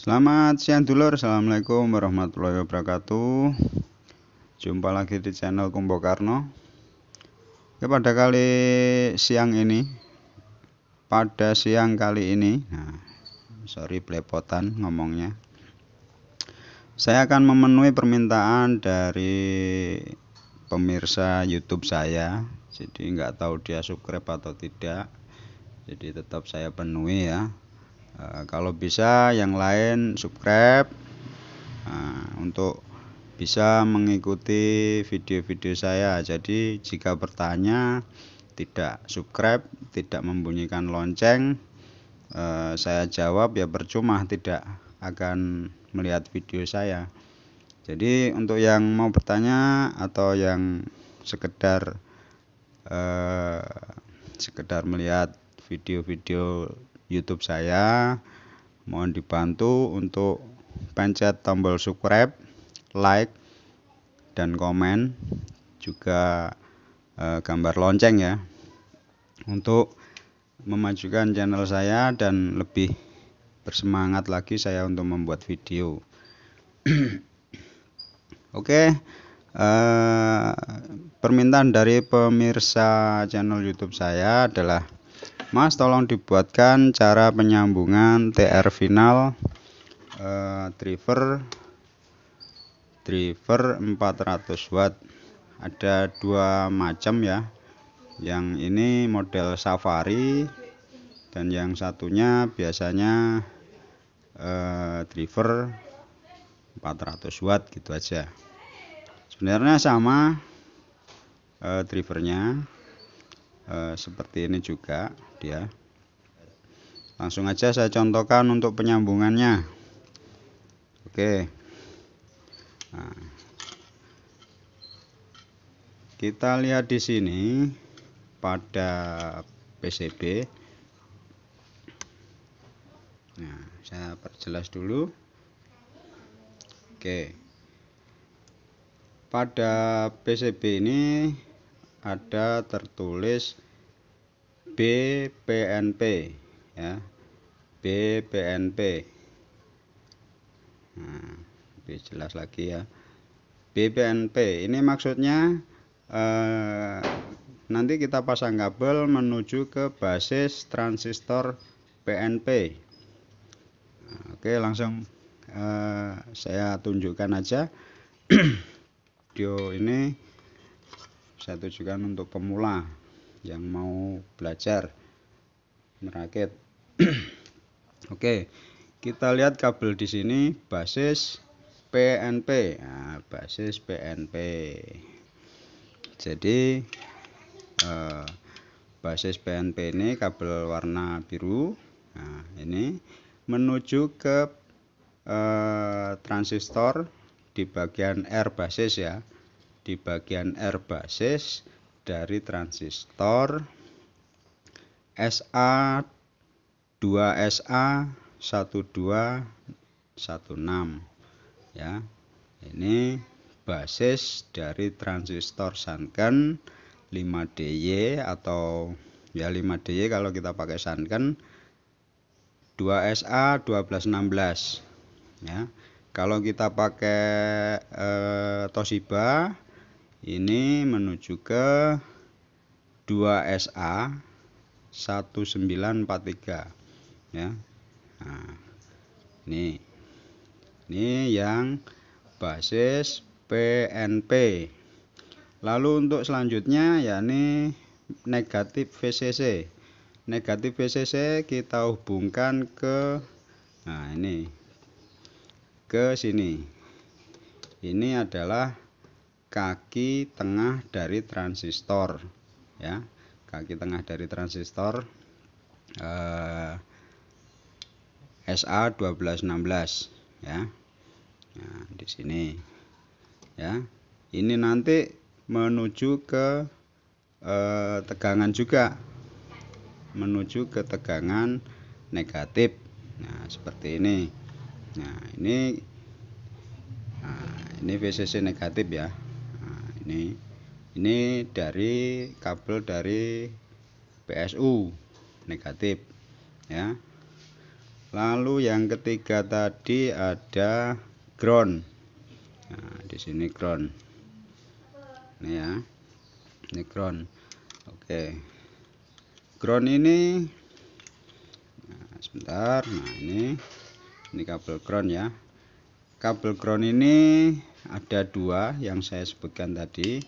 Selamat siang dulur, Assalamualaikum warahmatullahi wabarakatuh Jumpa lagi di channel Kumbo Karno Oke, pada kali siang ini Pada siang kali ini nah, Sorry belepotan ngomongnya Saya akan memenuhi permintaan dari pemirsa YouTube saya Jadi nggak tahu dia subscribe atau tidak Jadi tetap saya penuhi ya Eh, kalau bisa yang lain subscribe nah, untuk bisa mengikuti video-video saya jadi jika bertanya tidak subscribe tidak membunyikan lonceng eh, saya jawab ya percuma tidak akan melihat video saya jadi untuk yang mau bertanya atau yang sekedar eh, sekedar melihat video-video YouTube saya. Mohon dibantu untuk pencet tombol subscribe, like, dan komen, juga eh, gambar lonceng ya, untuk memajukan channel saya dan lebih bersemangat lagi saya untuk membuat video. Oke, okay, eh, permintaan dari pemirsa channel YouTube saya adalah Mas tolong dibuatkan cara penyambungan TR final eh, driver driver 400 watt ada dua macam ya yang ini model safari dan yang satunya biasanya eh, driver 400 watt gitu aja sebenarnya sama eh, drivernya e, seperti ini juga dia langsung aja saya contohkan untuk penyambungannya oke nah, kita lihat di sini pada PCB nah saya perjelas dulu oke pada PCB ini ada tertulis BPNP ya BPNP nah, lebih jelas lagi ya BPNP ini maksudnya eh, nanti kita pasang kabel menuju ke basis transistor PNP oke langsung eh, saya tunjukkan aja video ini saya tujukan untuk pemula yang mau belajar merakit. Oke, kita lihat kabel di sini basis PNP. Nah, basis PNP. Jadi eh, basis PNP ini kabel warna biru. Nah, ini menuju ke eh, transistor di bagian R basis ya di bagian R basis dari transistor SA 2SA 1216 ya ini basis dari transistor Sanken 5DY atau ya 5DY kalau kita pakai Sanken 2SA 1216 ya kalau kita pakai eh, Toshiba ini menuju ke 2SA 1943 ya nah, ini ini yang basis PNP lalu untuk selanjutnya yakni negatif VCC negatif VCC kita hubungkan ke nah ini ke sini ini adalah kaki tengah dari transistor ya kaki tengah dari transistor eh, SA 1216 ya nah, di sini ya ini nanti menuju ke eh, tegangan juga menuju ke tegangan negatif nah seperti ini nah ini nah, ini VCC negatif ya ini ini dari kabel dari PSU negatif ya lalu yang ketiga tadi ada ground nah, di sini ground ini ya ini ground oke ground ini nah, sebentar nah ini ini kabel ground ya kabel ground ini ada dua yang saya sebutkan tadi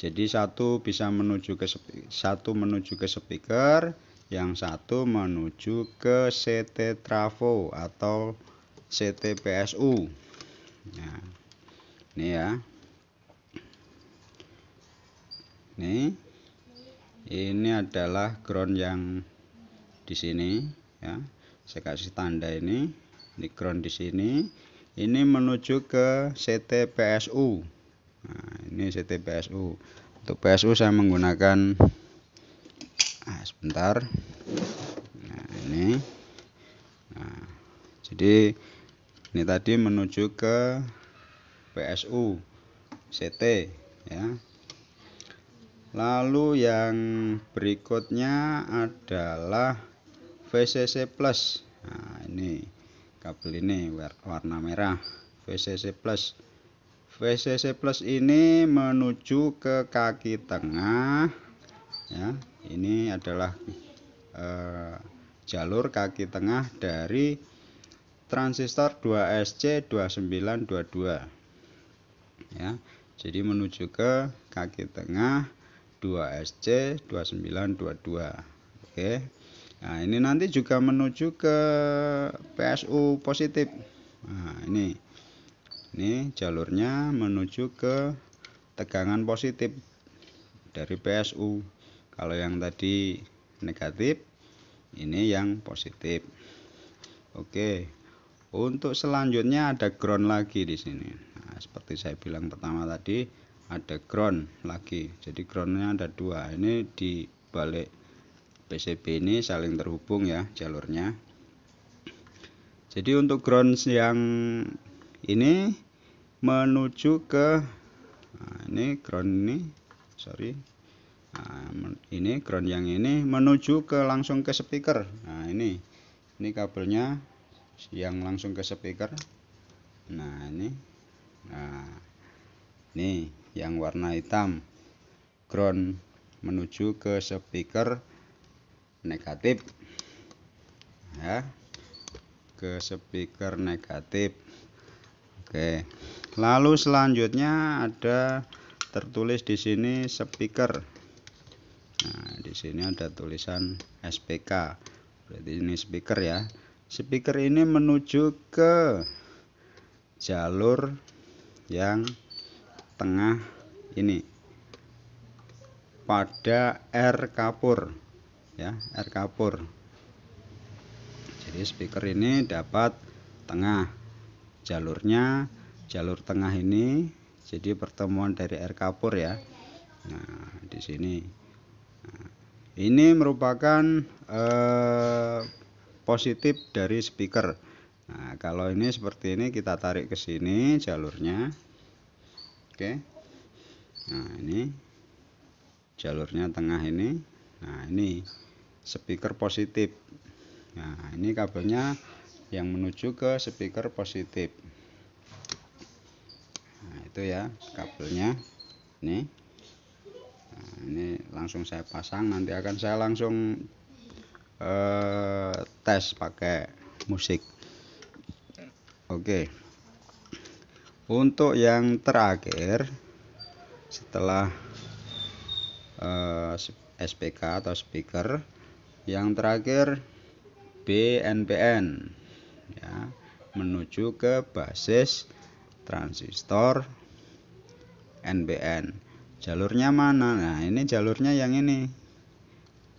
jadi satu bisa menuju ke satu menuju ke speaker yang satu menuju ke CT trafo atau CT PSU nah, ini ya ini ini adalah ground yang di sini ya saya kasih tanda ini ini ground di sini ini menuju ke CT PSU nah, ini CT PSU untuk PSU saya menggunakan nah, sebentar nah ini nah, jadi ini tadi menuju ke PSU CT ya lalu yang berikutnya adalah VCC plus nah ini kabel ini warna merah VCC plus VCC plus ini menuju ke kaki tengah ya ini adalah eh, jalur kaki tengah dari transistor 2SC2922 ya jadi menuju ke kaki tengah 2SC2922 oke okay. Nah, ini nanti juga menuju ke PSU positif. Nah, ini. Ini jalurnya menuju ke tegangan positif dari PSU. Kalau yang tadi negatif, ini yang positif. Oke. Untuk selanjutnya ada ground lagi di sini. Nah, seperti saya bilang pertama tadi ada ground lagi. Jadi groundnya ada dua. Ini di balik PCB ini saling terhubung ya jalurnya jadi untuk ground yang ini menuju ke nah ini ground ini sorry nah, ini ground yang ini menuju ke langsung ke speaker nah ini ini kabelnya yang langsung ke speaker nah ini nah ini yang warna hitam ground menuju ke speaker negatif ya ke speaker negatif Oke lalu selanjutnya ada tertulis di sini speaker nah di sini ada tulisan SPK berarti ini speaker ya speaker ini menuju ke jalur yang tengah ini pada R kapur ya air kapur jadi speaker ini dapat tengah jalurnya jalur tengah ini jadi pertemuan dari air kapur ya nah di sini nah, ini merupakan eh, positif dari speaker nah kalau ini seperti ini kita tarik ke sini jalurnya oke nah ini jalurnya tengah ini nah ini speaker positif nah ini kabelnya yang menuju ke speaker positif nah itu ya kabelnya ini nah, ini langsung saya pasang nanti akan saya langsung eh, tes pakai musik oke untuk yang terakhir setelah eh, SPK atau speaker yang terakhir BNPN ya, menuju ke basis transistor NPN. Jalurnya mana? Nah, ini jalurnya yang ini.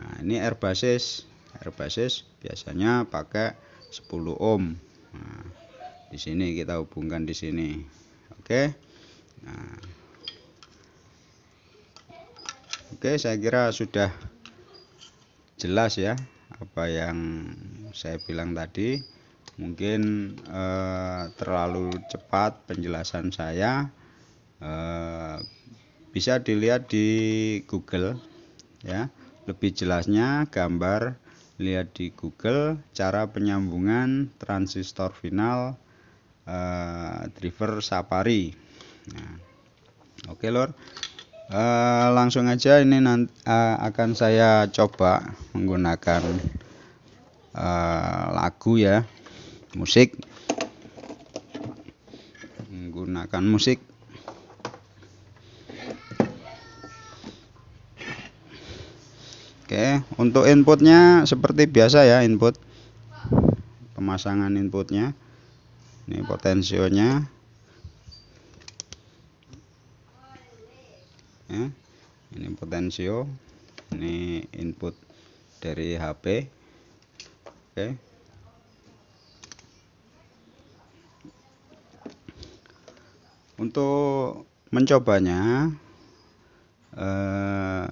Nah, ini R basis. R basis biasanya pakai 10 ohm. Nah, di sini kita hubungkan di sini. Oke. Nah. Oke, saya kira sudah jelas ya apa yang saya bilang tadi mungkin eh, terlalu cepat penjelasan saya eh, bisa dilihat di Google ya lebih jelasnya gambar lihat di Google cara penyambungan transistor final eh, driver Safari nah, oke lor Uh, langsung aja ini nanti, uh, eh, akan saya coba menggunakan uh, lagu ya musik menggunakan musik Oke untuk inputnya seperti biasa ya input pemasangan inputnya ini potensionya ya. ini potensio ini input dari HP oke untuk mencobanya eh,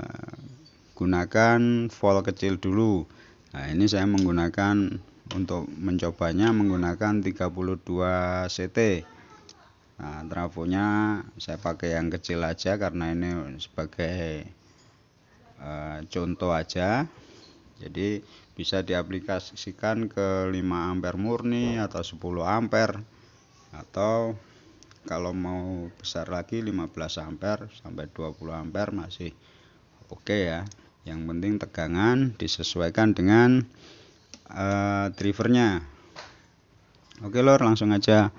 gunakan volt kecil dulu nah ini saya menggunakan untuk mencobanya menggunakan 32 CT Nah, trafonya saya pakai yang kecil aja karena ini sebagai uh, contoh aja. Jadi bisa diaplikasikan ke 5 ampere murni atau 10 ampere atau kalau mau besar lagi 15 ampere sampai 20 ampere masih oke okay ya. Yang penting tegangan disesuaikan dengan uh, drivernya. Oke okay lor, langsung aja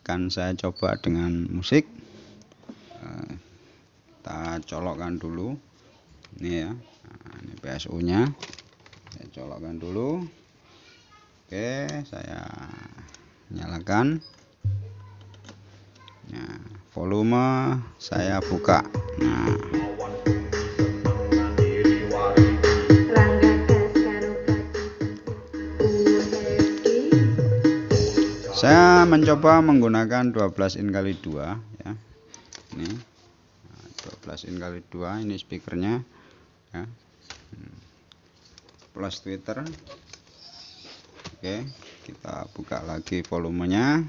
akan saya coba dengan musik eh, kita colokkan dulu ini ya nah, ini PSU nya saya colokkan dulu oke saya nyalakan nah volume saya buka nah saya mencoba menggunakan 12 in kali 2 ya ini 12 in kali 2 ini speakernya ya hmm. plus twitter oke kita buka lagi volumenya